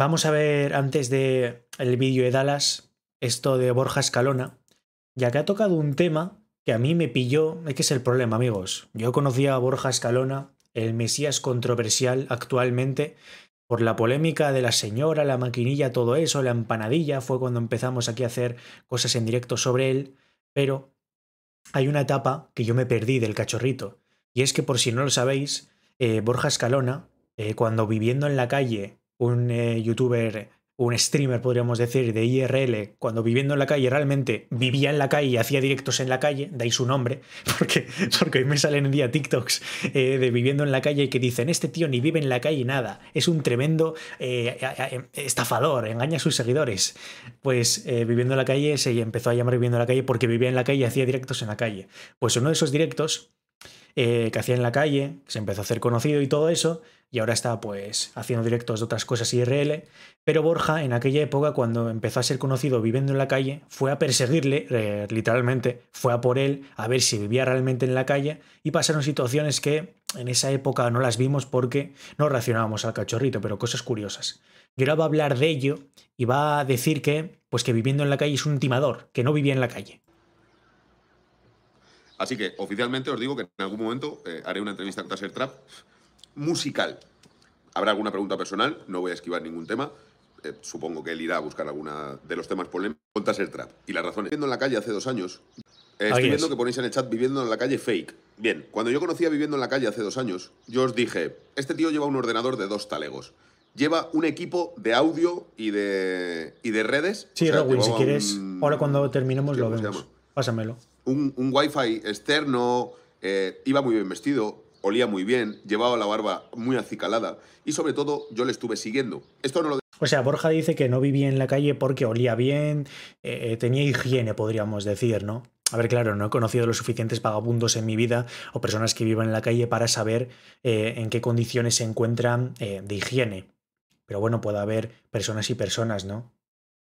Vamos a ver antes del el vídeo de Dallas esto de Borja Escalona, ya que ha tocado un tema que a mí me pilló, que es el problema, amigos. Yo conocía a Borja Escalona, el Mesías controversial actualmente, por la polémica de la señora, la maquinilla, todo eso, la empanadilla, fue cuando empezamos aquí a hacer cosas en directo sobre él, pero hay una etapa que yo me perdí del cachorrito, y es que por si no lo sabéis, eh, Borja Escalona, eh, cuando viviendo en la calle un eh, youtuber, un streamer, podríamos decir, de IRL, cuando viviendo en la calle realmente vivía en la calle y hacía directos en la calle, dais su nombre, porque, porque hoy me salen en día TikToks eh, de viviendo en la calle que dicen, este tío ni vive en la calle nada, es un tremendo eh, estafador, engaña a sus seguidores. Pues viviendo en la calle se empezó a llamar viviendo en la calle porque vivía en la calle y hacía directos en la calle. Pues uno de esos directos eh, que hacía en la calle, se empezó a hacer conocido y todo eso, y ahora está pues haciendo directos de otras cosas IRL, pero Borja en aquella época cuando empezó a ser conocido viviendo en la calle, fue a perseguirle, eh, literalmente, fue a por él a ver si vivía realmente en la calle y pasaron situaciones que en esa época no las vimos porque no reaccionábamos al cachorrito, pero cosas curiosas. Y ahora va a hablar de ello y va a decir que pues que viviendo en la calle es un timador, que no vivía en la calle. Así que oficialmente os digo que en algún momento eh, haré una entrevista con Taser Trap musical. Habrá alguna pregunta personal, no voy a esquivar ningún tema. Eh, supongo que él irá a buscar alguna de los temas polémicos con Taser Trap. Y las razones. Viviendo en la calle hace dos años, eh, estoy viendo que ponéis en el chat viviendo en la calle fake. Bien, cuando yo conocía viviendo en la calle hace dos años, yo os dije, este tío lleva un ordenador de dos talegos lleva un equipo de audio y de, y de redes. Sí, o si quieres, ahora cuando terminemos lo vemos. Pásamelo un, wifi externo, eh, iba muy bien vestido, olía muy bien, llevaba la barba muy acicalada y sobre todo yo le estuve siguiendo. Esto no lo o sea, Borja dice que no vivía en la calle porque olía bien, eh, eh, tenía higiene, podríamos decir, ¿no? A ver, claro, no he conocido los suficientes vagabundos en mi vida o personas que vivan en la calle para saber en qué condiciones se encuentran de higiene. Pero bueno, puede haber personas y personas, ¿no?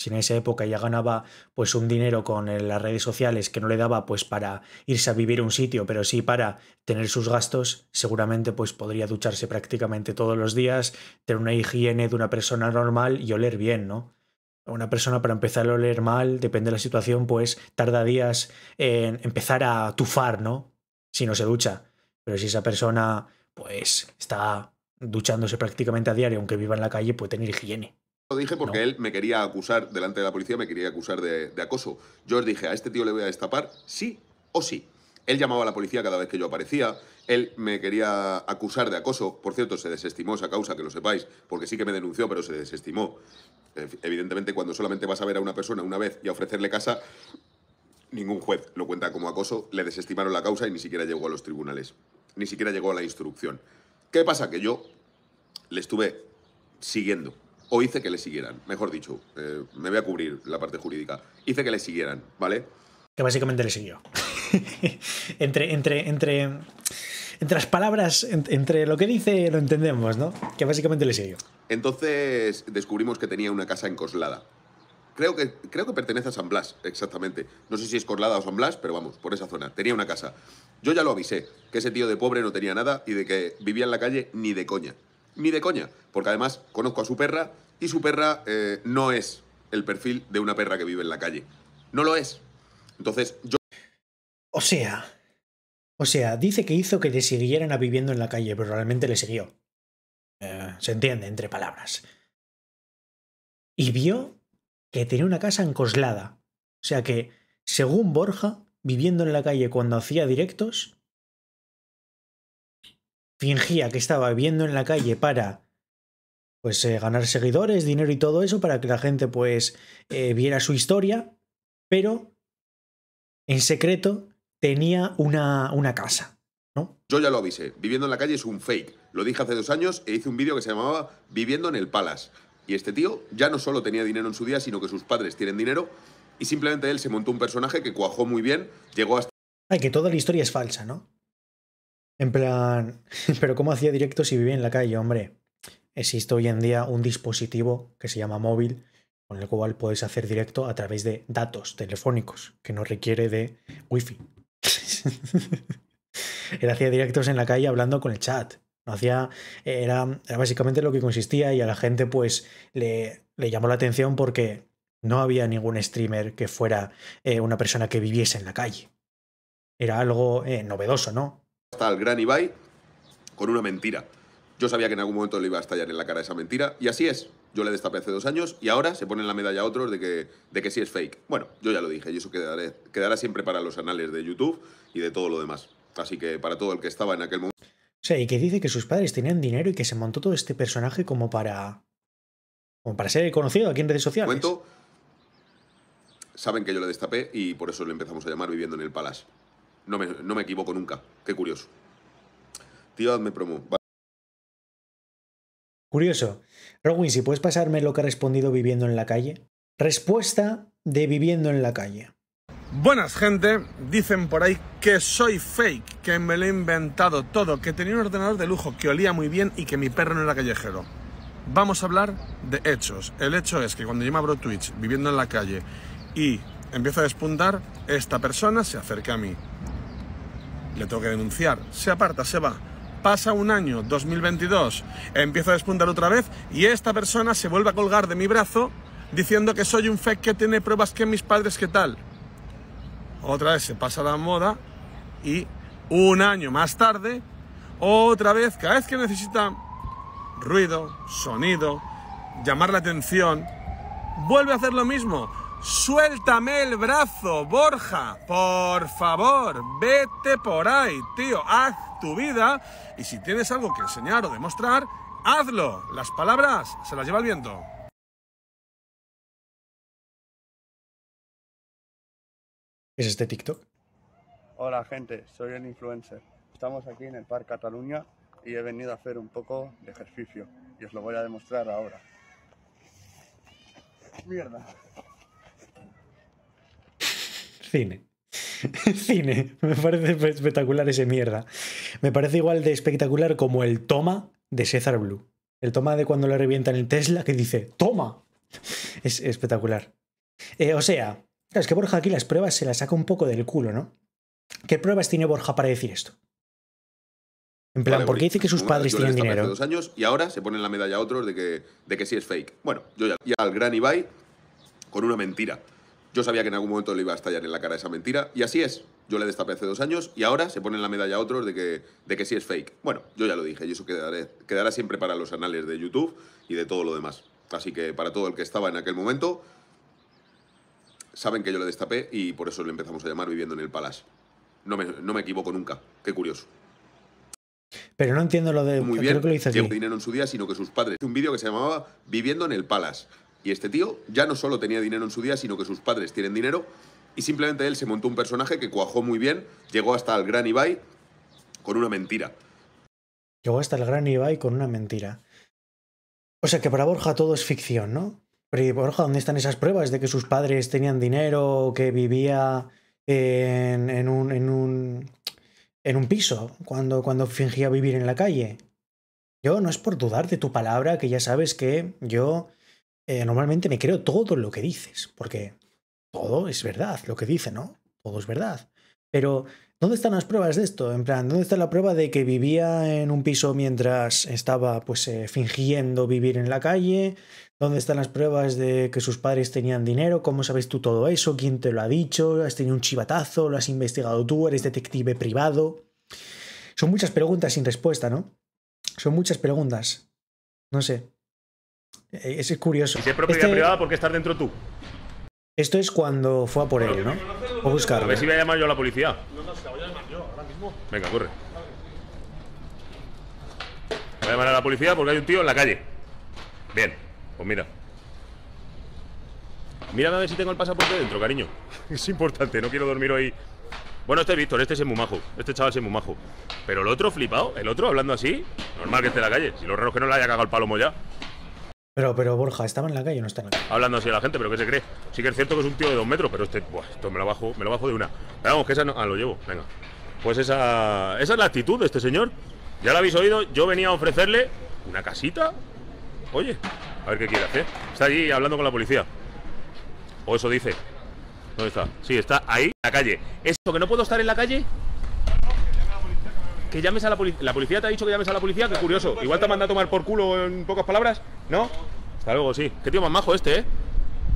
si en esa época ya ganaba pues un dinero con las redes sociales que no le daba pues para irse a vivir a un sitio, pero sí para tener sus gastos, seguramente pues podría ducharse prácticamente todos los días, tener una higiene de una persona normal y oler bien, ¿no? Una persona para empezar a oler mal, depende de la situación, pues tarda días en empezar a tufar, ¿no? Si no se ducha. Pero si esa persona pues está duchándose prácticamente a diario, aunque viva en la calle, puede tener higiene. Lo dije porque él me quería acusar, delante de la policía, me quería acusar de, de, acoso. Yo os dije, a este tío le voy a destapar sí o sí. Él llamaba a la policía cada vez que yo aparecía, él me quería acusar de acoso. Por cierto, se desestimó esa causa, que lo sepáis, porque sí que me denunció, pero se desestimó. Eh, evidentemente, cuando solamente vas a ver a una persona una vez y a ofrecerle casa, ningún juez lo cuenta como acoso, le desestimaron la causa y ni siquiera llegó a los tribunales, ni siquiera llegó a la instrucción. ¿Qué pasa? Que yo le estuve siguiendo o hice que le siguieran, mejor dicho, eh, me voy a cubrir la parte jurídica, hice que le siguieran, ¿vale? Que básicamente le siguió. entre, entre, entre, entre las palabras, entre lo que dice lo entendemos, ¿no? Que básicamente le siguió. Entonces descubrimos que tenía una casa en Coslada. Creo que, creo que pertenece a San Blas, exactamente. No sé si es Coslada o San Blas, pero vamos, por esa zona. Tenía una casa. Yo ya lo avisé, que ese tío de pobre no tenía nada y de que vivía en la calle ni de coña ni de coña, porque además conozco a su perra y su perra eh, no es el perfil de una perra que vive en la calle. No lo es. Entonces, yo... O sea, o sea, dice que hizo que le siguieran a viviendo en la calle, pero realmente le siguió. Eh, se entiende, entre palabras. Y vio que tenía una casa encoslada. O sea que, según Borja, viviendo en la calle cuando hacía directos, fingía que estaba viviendo en la calle para pues eh, ganar seguidores, dinero y todo eso para que la gente pues eh, viera su historia, pero en secreto tenía una, una casa, ¿no? Yo ya lo avisé, viviendo en la calle es un fake. Lo dije hace dos años e hice un vídeo que se llamaba Viviendo en el Palace. Y este tío ya no solo tenía dinero en su día, sino que sus padres tienen dinero y simplemente él se montó un personaje que cuajó muy bien, llegó hasta... Ay, que toda la historia es falsa, ¿no? En plan, pero ¿cómo hacía directo si vivía en la calle? Hombre, existe hoy en día un dispositivo que se llama móvil con el cual puedes hacer directo a través de datos telefónicos, que no requiere de wifi. Él hacía directos en la calle hablando con el chat. hacía, era, básicamente lo que consistía y a la gente pues le, llamó la atención porque no había ningún streamer que fuera eh, una persona que viviese en la calle. Era algo eh, novedoso, ¿no? hasta el gran Ibai con una mentira. Yo sabía que en algún momento le iba a estallar en la cara esa mentira, y así es. Yo le destapé hace dos años y ahora se ponen la medalla a otros de que, de que sí es fake. Bueno, yo ya lo dije y eso quedará siempre para los anales de YouTube y de todo lo demás. Así que para todo el que estaba en aquel momento. O sea, y que dice que sus padres tenían dinero y que se montó todo este personaje como para. como para ser conocido aquí en redes sociales. Cuento, saben que yo le destapé y por eso le empezamos a llamar Viviendo en el palacio no me, equivoco nunca. Qué curioso. Tío, me promo. Curioso. Rowin, si puedes pasarme lo que ha respondido viviendo en la calle. Respuesta de viviendo en la calle. Buenas gente, dicen por ahí que soy fake, que me lo he inventado todo, que tenía un ordenador de lujo que olía muy bien y que mi perro no era callejero. Vamos a hablar de hechos. El hecho es que cuando yo me abro Twitch viviendo en la calle y empiezo a despuntar, esta persona se acerca a mí le tengo que denunciar, se aparta, se va. Pasa un año, 2022, empiezo a despuntar otra vez y esta persona se vuelve a colgar de mi brazo diciendo que soy un fake que tiene pruebas que mis padres qué tal. Otra vez se pasa la moda y un año más tarde, otra vez, cada vez que necesita ruido, sonido, llamar la atención, vuelve a hacer lo mismo. Suéltame el brazo, Borja. Por favor, vete por ahí, tío. Haz tu vida y si tienes algo que enseñar o demostrar, hazlo. Las palabras se las lleva el viento. ¿Es este TikTok? Hola gente, soy el influencer. Estamos aquí en el Parque Cataluña y he venido a hacer un poco de ejercicio y os lo voy a demostrar ahora. Mierda cine. cine. Me parece espectacular ese mierda. Me parece igual de espectacular como el toma de César Blue. El toma de cuando le revientan el Tesla que dice, ¡toma! Es espectacular. Eh, o sea, es que Borja aquí las pruebas se las saca un poco del culo, ¿no? ¿Qué pruebas tiene Borja para decir esto? En plan, ¿por qué dice que sus padres tienen dinero? años y ahora se ponen la medalla a otros de que, de que sí es fake. Bueno, yo ya, ya al gran Ibai con una mentira. Yo sabía que en algún momento le iba a estallar en la cara esa mentira, y así es. Yo le destapé hace dos años y ahora se ponen la medalla a otros de que, de que sí es fake. Bueno, yo ya lo dije y eso quedará siempre para los anales de YouTube y de todo lo demás. Así que para todo el que estaba en aquel momento, saben que yo le destapé y por eso le empezamos a llamar Viviendo en el Palace. No me, equivoco nunca. Qué curioso. Pero no entiendo lo de... Muy bien, creo que dinero en su día, sino que sus padres... Un vídeo que se llamaba Viviendo en el Palace. Y este tío ya no solo tenía dinero en su día, sino que sus padres tienen dinero. Y simplemente él se montó un personaje que cuajó muy bien, llegó hasta el gran Ibai con una mentira. Llegó hasta el gran Ibai con una mentira. O sea que para Borja todo es ficción, ¿no? Pero Borja, ¿dónde están esas pruebas de que sus padres tenían dinero, que vivía en, un, en, un, en un piso cuando, cuando fingía vivir en la calle? Yo no es por dudar de tu palabra, que ya sabes que yo eh, normalmente me creo todo lo que dices, porque todo es verdad, lo que dice, ¿no? Todo es verdad. Pero, ¿dónde están las pruebas de esto? En plan, ¿dónde está la prueba de que vivía en un piso mientras estaba, pues, eh, fingiendo vivir en la calle? ¿Dónde están las pruebas de que sus padres tenían dinero? ¿Cómo sabes tú todo eso? ¿Quién te lo ha dicho? ¿Has tenido un chivatazo? ¿Lo has investigado tú? ¿Eres detective privado? Son muchas preguntas sin respuesta, ¿no? Son muchas preguntas. No sé. Eh, Ese es curioso. Y si es propiedad este- privada, ¿por qué estar dentro tú? Esto es cuando fue a por él, ¿no? A ver si voy a llamar yo a la policía. Venga, corre. Voy a llamar a la policía porque hay un tío en la calle. Bien, pues mira. Mírame a ver si tengo el pasaporte dentro, cariño. Es importante, no quiero dormir hoy. Bueno, este Víctor, este es muy majo. Este chaval es muy majo. Pero el otro flipado, el otro hablando así, normal que esté en la calle. Si los es que no le haya cagado el palomo ya. Pero, pero Borja, ¿estaba en la calle o no está en la calle? Hablando así a la gente, pero ¿qué se cree? Sí que es cierto que es un tío de dos metros, pero este, buah, esto me lo bajo, me lo bajo de una. vamos, que esa no. Ah, lo llevo, venga. Pues esa, esa es la actitud de este señor. Ya lo habéis oído, yo venía a ofrecerle una casita. Oye, a ver qué quiere hacer. Está allí hablando con la policía. O eso dice. ¿Dónde está? Sí, está ahí, en la calle. ¿Esto que no puedo estar en la calle? que llames a la policía. La policía te ha dicho que llames a la policía, qué curioso. Igual te manda a tomar por culo en pocas palabras, ¿no? Hasta luego, sí. Qué tío más majo este, ¿eh?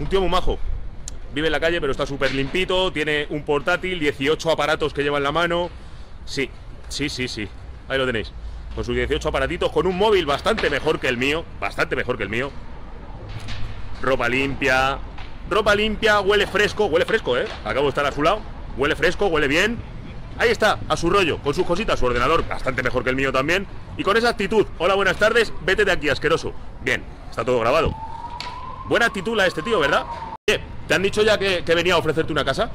Un tío muy majo. Vive en la calle, pero está súper limpito, tiene un portátil, 18 aparatos que lleva en la mano. Sí, sí, sí, sí. Ahí lo tenéis. Con sus 18 aparatitos, con un móvil bastante mejor que el mío, bastante mejor que el mío. Ropa limpia. Ropa limpia, huele fresco, huele fresco, ¿eh? Acabo de estar azulado Huele fresco, huele bien. Ahí está, a su rollo, con sus cositas, su ordenador, bastante mejor que el mío también. Y con esa actitud, hola, buenas tardes, vete de aquí, asqueroso. Bien, está todo grabado. Buena actitud la este tío, ¿verdad? Oye, ¿te han dicho ya que, venía a ofrecerte una casa?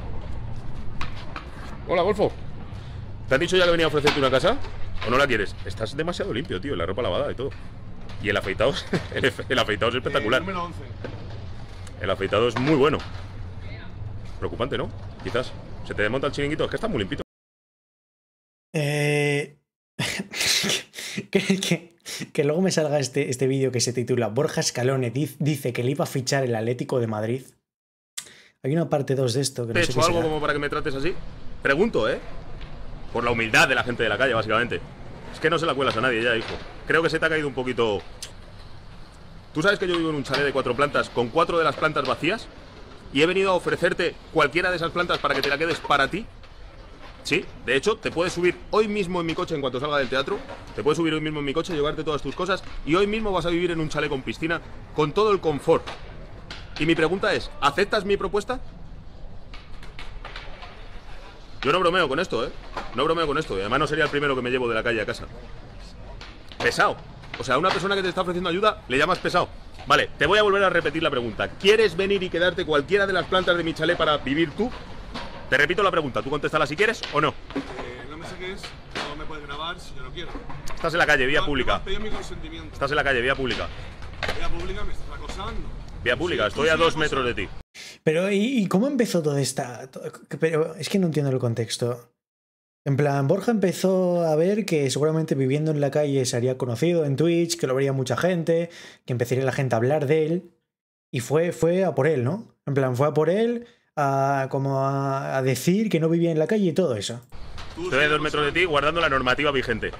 Hola, Golfo. ¿Te han dicho ya que venía a ofrecerte una casa? ¿O no la quieres? Estás demasiado limpio, tío, la ropa lavada y todo. Y el afeitado, el, afeitado es espectacular. Eh, el afeitado es muy bueno. Preocupante, ¿no? Quizás. Se te desmonta el chiringuito, es que está muy limpito. Eh, que, que, luego me salga este, este vídeo que se titula Borja Escalone dice que le iba a fichar el Atlético de Madrid. Hay una parte 2 de esto que no ¿Te algo como para que me trates así? Pregunto, ¿eh? Por la humildad de la gente de la calle, básicamente. Es que no se la cuelas a nadie ya, hijo. Creo que se te ha caído un poquito... ¿Tú sabes que yo vivo en un chalet de cuatro plantas con cuatro de las plantas vacías? Y he venido a ofrecerte cualquiera de esas plantas para que te la quedes para ti Sí, de hecho, te puedes subir hoy mismo en mi coche en cuanto salga del teatro. Te puedes subir hoy mismo en mi coche, llevarte todas tus cosas y hoy mismo vas a vivir en un chalet con piscina con todo el confort. Y mi pregunta es, ¿aceptas mi propuesta? Yo no bromeo con esto, ¿eh? No bromeo con esto. Y además no sería el primero que me llevo de la calle a casa. Pesado. O sea, una persona que te está ofreciendo ayuda le llamas pesado. Vale, te voy a volver a repetir la pregunta. ¿Quieres venir y quedarte cualquiera de las plantas de mi chalet para vivir tú? Te repito la pregunta, tú la si quieres o no. Eh, no me saques, no me puedes grabar si yo no quiero. Estás en la calle, vía pública. Estás en la calle, vía pública. Vía pública, me estás acosando. Vía pública, estoy a dos metros de ti. Pero, ¿y, cómo empezó toda esta...? Pero es que no entiendo el contexto. En plan, Borja empezó a ver que seguramente viviendo en la calle se haría conocido en Twitch, que lo vería mucha gente, que empezaría la gente a hablar de él. Y fue, fue a por él, ¿no? En plan, fue a por él, a, como a, decir que no vivía en la calle y todo eso. Estoy a dos metros de ti guardando la normativa vigente.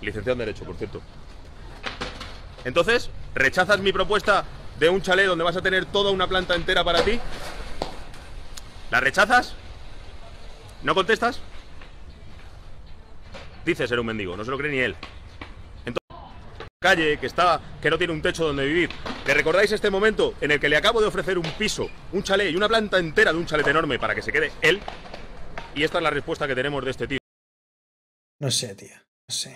Licenciado en Derecho, por cierto. Entonces, ¿rechazas mi propuesta de un chalet donde vas a tener toda una planta entera para ti? ¿La rechazas? ¿No contestas? Dice ser un mendigo, no se lo cree ni él calle, que está, que no tiene un techo donde vivir. ¿Le recordáis este momento en el que le acabo de ofrecer un piso, un chalet y una planta entera de un chalet enorme para que se quede él? Y esta es la respuesta que tenemos de este tío. No sé, tío. No sé.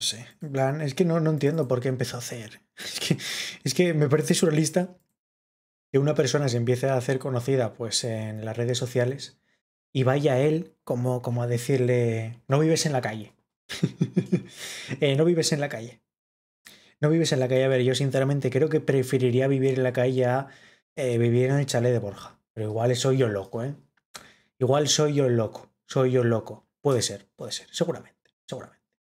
No sé. En plan, es que no, no entiendo por qué empezó a hacer. Es que, es que me parece surrealista que una persona se empiece a hacer conocida pues en las redes sociales y vaya él como, como a decirle, no vives en la calle. Eh, no vives en la calle no vives en la calle. A ver, yo sinceramente creo que preferiría vivir en la calle a eh, vivir en el chalet de Borja. Pero igual soy yo loco, ¿eh? Igual soy yo loco, soy yo loco. Puede ser, puede ser, seguramente, seguramente.